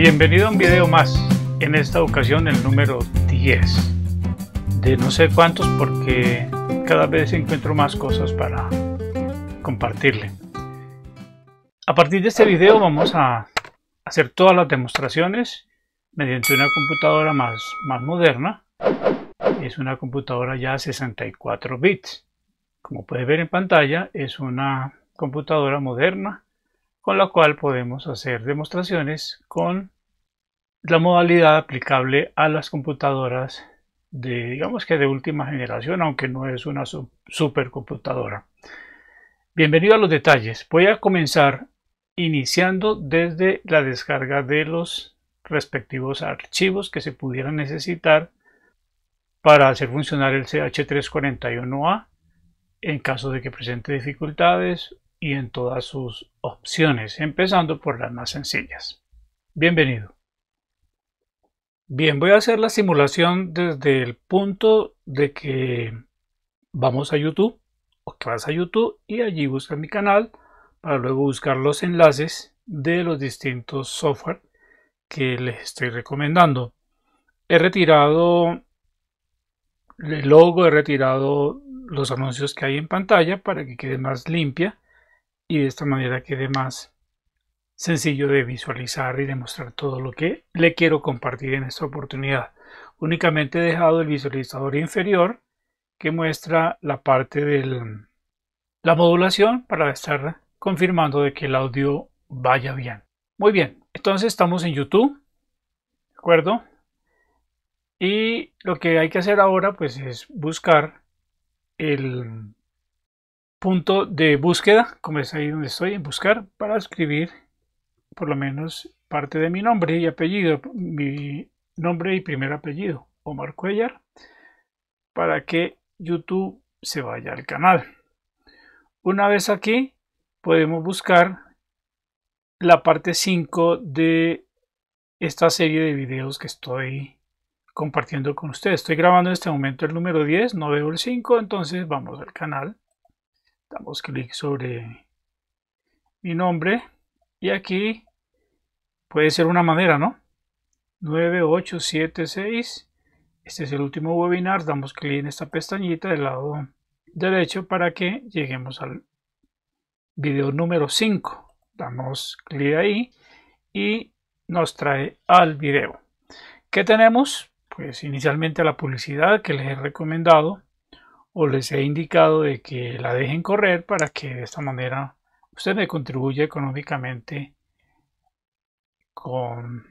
Bienvenido a un video más, en esta ocasión el número 10 de no sé cuántos porque cada vez encuentro más cosas para compartirle. A partir de este video vamos a hacer todas las demostraciones mediante una computadora más, más moderna. Es una computadora ya 64 bits. Como puede ver en pantalla es una computadora moderna con la cual podemos hacer demostraciones con la modalidad aplicable a las computadoras de, digamos que de última generación, aunque no es una supercomputadora. Bienvenido a los detalles. Voy a comenzar iniciando desde la descarga de los respectivos archivos que se pudieran necesitar para hacer funcionar el CH341A en caso de que presente dificultades y en todas sus opciones, empezando por las más sencillas. Bienvenido. Bien, voy a hacer la simulación desde el punto de que vamos a YouTube o que vas a YouTube y allí buscas mi canal para luego buscar los enlaces de los distintos software que les estoy recomendando. He retirado el logo, he retirado los anuncios que hay en pantalla para que quede más limpia y de esta manera quede más sencillo de visualizar y demostrar todo lo que le quiero compartir en esta oportunidad. Únicamente he dejado el visualizador inferior que muestra la parte de la modulación para estar confirmando de que el audio vaya bien. Muy bien, entonces estamos en YouTube, ¿de acuerdo? Y lo que hay que hacer ahora pues es buscar el punto de búsqueda, como es ahí donde estoy, en buscar, para escribir por lo menos parte de mi nombre y apellido, mi nombre y primer apellido, Omar Cuellar, para que YouTube se vaya al canal. Una vez aquí, podemos buscar la parte 5 de esta serie de videos que estoy compartiendo con ustedes. Estoy grabando en este momento el número 10, no veo el 5, entonces vamos al canal damos clic sobre mi nombre y aquí puede ser una manera, ¿no? 9876. Este es el último webinar. Damos clic en esta pestañita del lado derecho para que lleguemos al video número 5. Damos clic ahí y nos trae al video. ¿Qué tenemos? Pues inicialmente la publicidad que les he recomendado o les he indicado de que la dejen correr para que de esta manera usted me contribuya económicamente con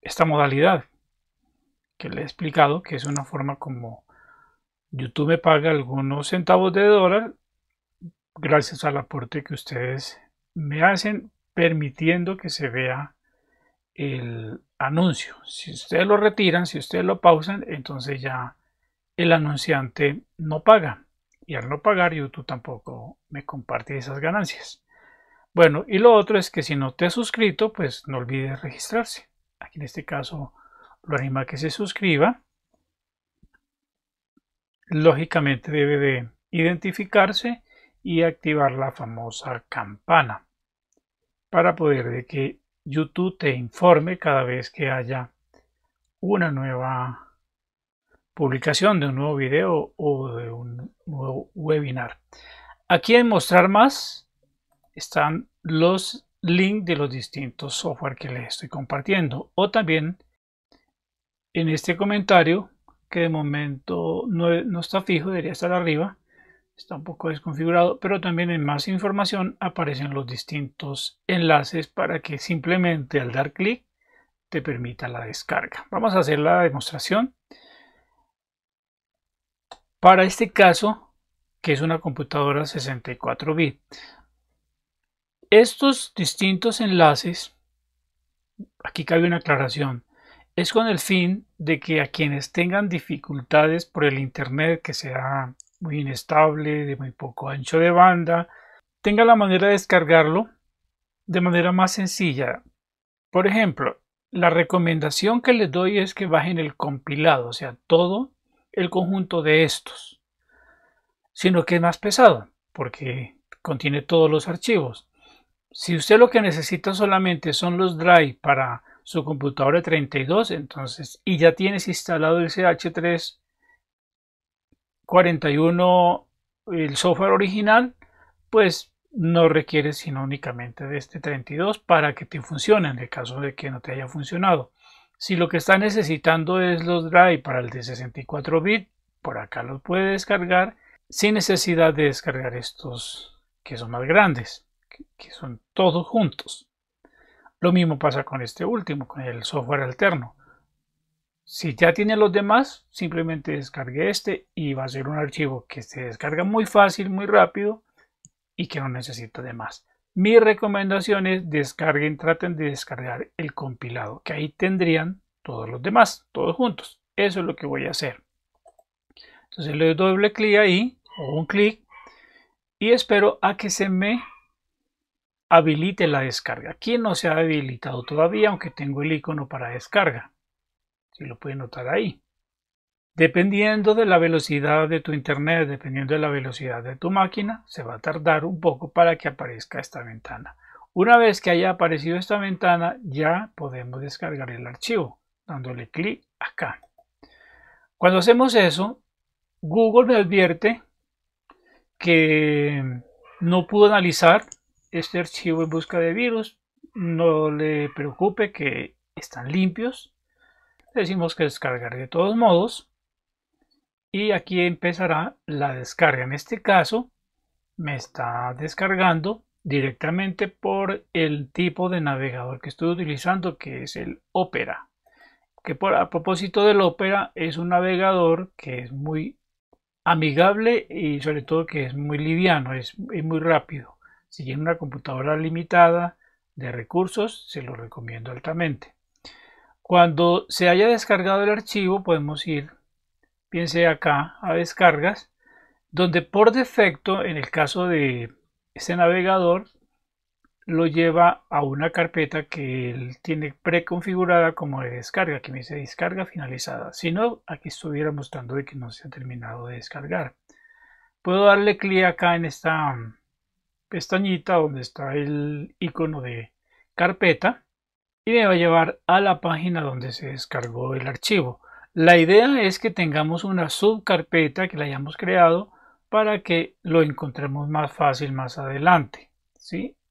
esta modalidad que le he explicado que es una forma como YouTube me paga algunos centavos de dólar gracias al aporte que ustedes me hacen permitiendo que se vea el anuncio. Si ustedes lo retiran, si ustedes lo pausan, entonces ya el anunciante no paga. Y al no pagar, YouTube tampoco me comparte esas ganancias. Bueno, y lo otro es que si no te has suscrito, pues no olvides registrarse. Aquí en este caso lo anima a que se suscriba. Lógicamente debe de identificarse y activar la famosa campana para poder de que YouTube te informe cada vez que haya una nueva publicación de un nuevo video o de un nuevo webinar. Aquí en mostrar más están los links de los distintos software que les estoy compartiendo o también en este comentario que de momento no, no está fijo, debería estar arriba, está un poco desconfigurado, pero también en más información aparecen los distintos enlaces para que simplemente al dar clic te permita la descarga. Vamos a hacer la demostración. Para este caso, que es una computadora 64 bit. Estos distintos enlaces, aquí cabe una aclaración, es con el fin de que a quienes tengan dificultades por el Internet, que sea muy inestable, de muy poco ancho de banda, tenga la manera de descargarlo de manera más sencilla. Por ejemplo, la recomendación que les doy es que bajen el compilado, o sea, todo el conjunto de estos, sino que es más pesado porque contiene todos los archivos. Si usted lo que necesita solamente son los drive para su computadora de 32, entonces, y ya tienes instalado el CH3 41, el software original, pues no requiere sino únicamente de este 32 para que te funcione en el caso de que no te haya funcionado. Si lo que está necesitando es los drive para el de 64 bit, por acá los puede descargar sin necesidad de descargar estos que son más grandes, que son todos juntos. Lo mismo pasa con este último, con el software alterno. Si ya tiene los demás, simplemente descargue este y va a ser un archivo que se descarga muy fácil, muy rápido y que no necesita de más. Mi recomendación es descarguen, traten de descargar el compilado, que ahí tendrían todos los demás, todos juntos. Eso es lo que voy a hacer. Entonces le doy doble clic ahí, o un clic, y espero a que se me habilite la descarga. Aquí no se ha habilitado todavía, aunque tengo el icono para descarga. Si lo pueden notar ahí. Dependiendo de la velocidad de tu internet, dependiendo de la velocidad de tu máquina, se va a tardar un poco para que aparezca esta ventana. Una vez que haya aparecido esta ventana, ya podemos descargar el archivo dándole clic acá. Cuando hacemos eso, Google me advierte que no pudo analizar este archivo en busca de virus. No le preocupe que están limpios. Decimos que descargar de todos modos y aquí empezará la descarga. En este caso me está descargando directamente por el tipo de navegador que estoy utilizando que es el Opera que por, a propósito del Opera es un navegador que es muy amigable y sobre todo que es muy liviano, es, muy rápido. Si tiene una computadora limitada de recursos, se lo recomiendo altamente. Cuando se haya descargado el archivo podemos ir piense acá a descargas, donde por defecto, en el caso de este navegador, lo lleva a una carpeta que él tiene preconfigurada como de descarga. que me dice descarga finalizada. Si no, aquí estuviera mostrando que no se ha terminado de descargar. Puedo darle clic acá en esta mm, pestañita donde está el icono de carpeta y me va a llevar a la página donde se descargó el archivo. La idea es que tengamos una subcarpeta que la hayamos creado para que lo encontremos más fácil más adelante.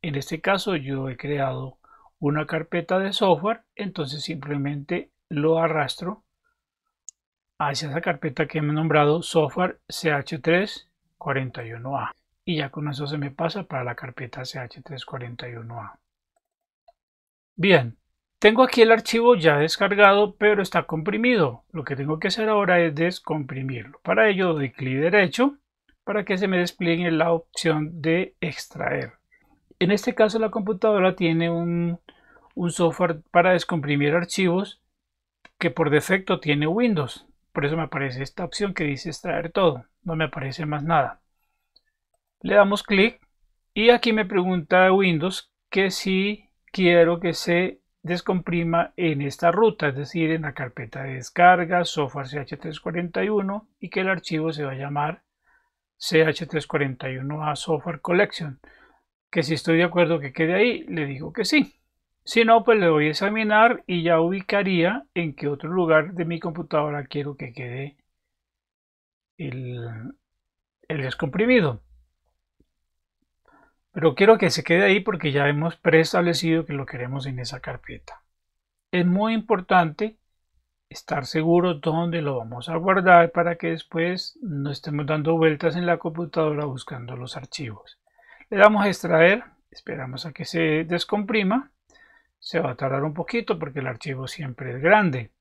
En este caso yo he creado una carpeta de software, entonces simplemente lo arrastro hacia esa carpeta que he nombrado software ch341a y ya con eso se me pasa para la carpeta ch341a. Bien, tengo aquí el archivo ya descargado, pero está comprimido. Lo que tengo que hacer ahora es descomprimirlo. Para ello doy clic derecho para que se me despliegue la opción de extraer. En este caso la computadora tiene un, software para descomprimir archivos que por defecto tiene Windows. Por eso me aparece esta opción que dice extraer todo. No me aparece más nada. Le damos clic y aquí me pregunta Windows que si quiero que se descomprima en esta ruta, es decir, en la carpeta de descarga, software CH341 y que el archivo se va a llamar CH341A Software Collection. Que si estoy de acuerdo que quede ahí, le digo que sí. Si no, pues le doy a examinar y ya ubicaría en qué otro lugar de mi computadora quiero que quede el, el descomprimido. Pero quiero que se quede ahí porque ya hemos preestablecido que lo queremos en esa carpeta. Es muy importante estar seguro dónde lo vamos a guardar para que después no estemos dando vueltas en la computadora buscando los archivos. Le damos a extraer, esperamos a que se descomprima. Se va a tardar un poquito porque el archivo siempre es grande.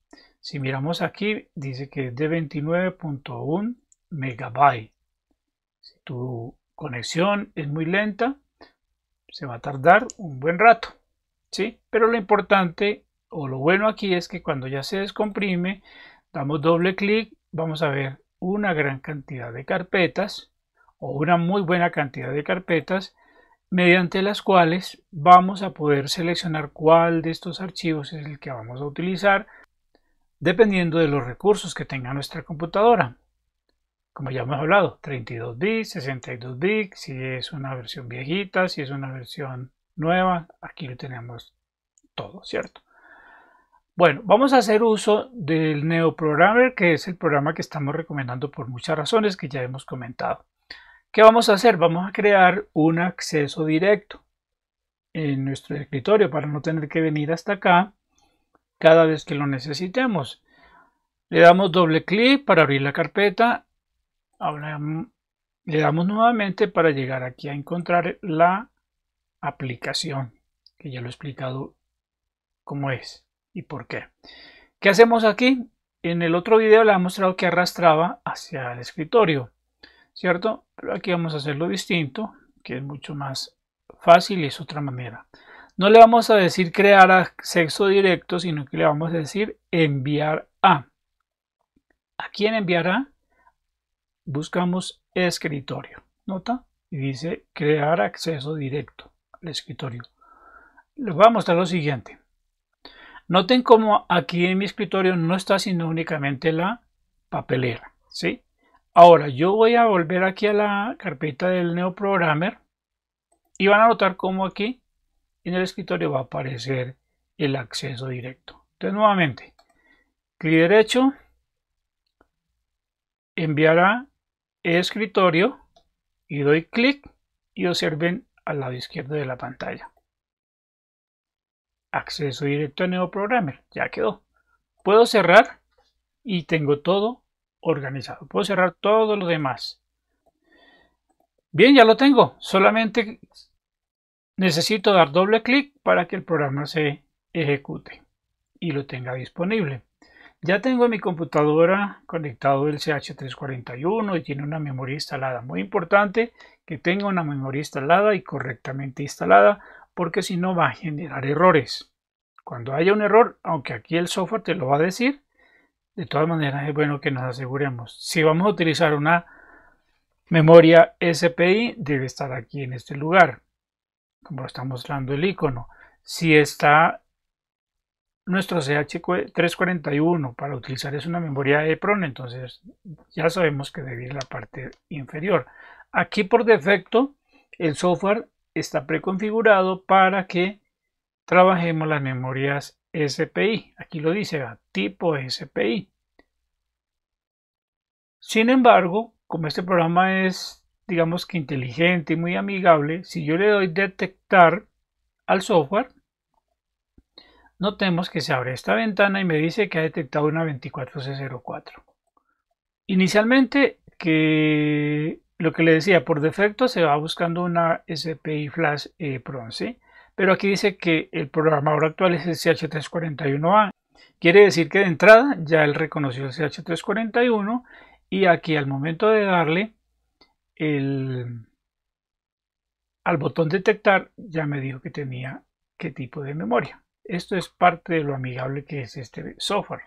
Si miramos aquí, dice que es de 29.1 megabyte. Si tu conexión es muy lenta, se va a tardar un buen rato, ¿sí? Pero lo importante o lo bueno aquí es que cuando ya se descomprime, damos doble clic, vamos a ver una gran cantidad de carpetas o una muy buena cantidad de carpetas mediante las cuales vamos a poder seleccionar cuál de estos archivos es el que vamos a utilizar dependiendo de los recursos que tenga nuestra computadora como ya hemos hablado, 32 bits, 62 bits, si es una versión viejita, si es una versión nueva, aquí lo tenemos todo, ¿cierto? Bueno, vamos a hacer uso del NeoProgrammer, que es el programa que estamos recomendando por muchas razones que ya hemos comentado. ¿Qué vamos a hacer? Vamos a crear un acceso directo en nuestro escritorio para no tener que venir hasta acá cada vez que lo necesitemos. Le damos doble clic para abrir la carpeta Ahora le damos nuevamente para llegar aquí a encontrar la aplicación, que ya lo he explicado cómo es y por qué. ¿Qué hacemos aquí? En el otro video le ha mostrado que arrastraba hacia el escritorio, ¿cierto? Pero aquí vamos a hacerlo distinto, que es mucho más fácil y es otra manera. No le vamos a decir crear acceso directo, sino que le vamos a decir enviar a. ¿A quién enviará? buscamos escritorio. Nota y dice crear acceso directo al escritorio. Les voy a mostrar lo siguiente. Noten cómo aquí en mi escritorio no está sino únicamente la papelera. ¿sí? Ahora yo voy a volver aquí a la carpeta del NeoProgrammer y van a notar cómo aquí en el escritorio va a aparecer el acceso directo. Entonces nuevamente, clic derecho, Enviar a escritorio y doy clic y observen al lado izquierdo de la pantalla. Acceso directo a programmer, ya quedó. Puedo cerrar y tengo todo organizado. Puedo cerrar todo lo demás. Bien, ya lo tengo. Solamente necesito dar doble clic para que el programa se ejecute y lo tenga disponible. Ya tengo mi computadora conectado el CH341 y tiene una memoria instalada. Muy importante que tenga una memoria instalada y correctamente instalada porque si no va a generar errores. Cuando haya un error, aunque aquí el software te lo va a decir, de todas maneras es bueno que nos aseguremos. Si vamos a utilizar una memoria SPI, debe estar aquí en este lugar, como está mostrando el icono. Si está nuestro CH341 para utilizar es una memoria EPRON, entonces ya sabemos que debe ir la parte inferior. Aquí por defecto el software está preconfigurado para que trabajemos las memorias SPI. Aquí lo dice, tipo SPI. Sin embargo, como este programa es, digamos que inteligente y muy amigable, si yo le doy detectar al software, Notemos que se abre esta ventana y me dice que ha detectado una 24C04. Inicialmente, que lo que le decía, por defecto se va buscando una SPI Flash eh, pero aquí dice que el programador actual es el CH341A. Quiere decir que de entrada ya él reconoció el CH341 y aquí al momento de darle al botón detectar ya me dijo que tenía qué tipo de memoria. Esto es parte de lo amigable que es este software.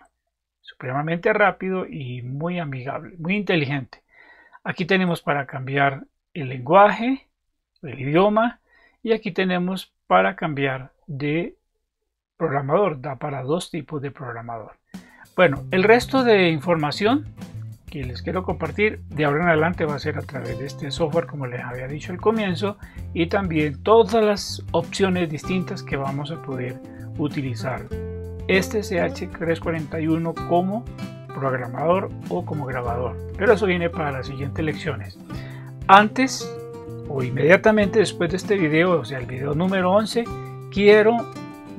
Supremamente rápido y muy amigable, muy inteligente. Aquí tenemos para cambiar el lenguaje, el idioma, y aquí tenemos para cambiar de programador. Da para dos tipos de programador. Bueno, el resto de información que les quiero compartir de ahora en adelante va a ser a través de este software como les había dicho al comienzo y también todas las opciones distintas que vamos a poder utilizar este CH341 como programador o como grabador. Pero eso viene para las siguientes lecciones. Antes o inmediatamente después de este video, o sea, el video número 11, quiero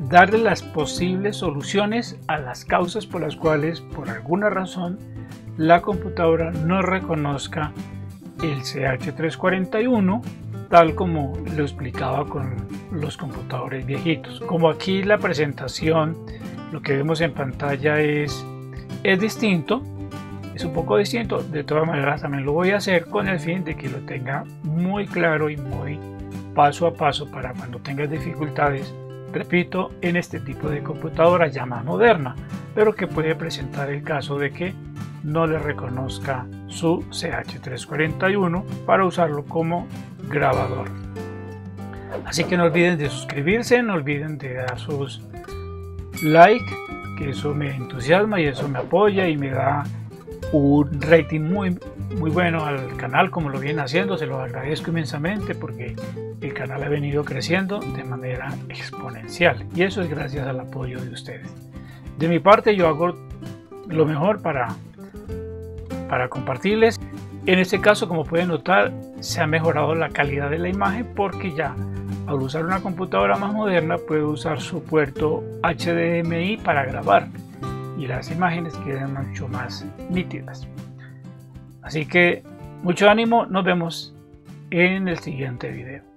darle las posibles soluciones a las causas por las cuales, por alguna razón, la computadora no reconozca el CH341 tal como lo explicaba con los computadores viejitos. Como aquí la presentación, lo que vemos en pantalla es, es distinto, es un poco distinto, de todas maneras también lo voy a hacer con el fin de que lo tenga muy claro y muy paso a paso para cuando tengas dificultades, repito, en este tipo de computadora ya más moderna, pero que puede presentar el caso de que no le reconozca su CH341 para usarlo como grabador. Así que no olviden de suscribirse, no olviden de dar sus like, que eso me entusiasma y eso me apoya y me da un rating muy muy bueno al canal como lo viene haciendo, se lo agradezco inmensamente porque el canal ha venido creciendo de manera exponencial y eso es gracias al apoyo de ustedes. De mi parte yo hago lo mejor para, para compartirles. En este caso como pueden notar se ha mejorado la calidad de la imagen porque ya al usar una computadora más moderna puede usar su puerto HDMI para grabar y las imágenes quedan mucho más nítidas. Así que mucho ánimo, nos vemos en el siguiente video.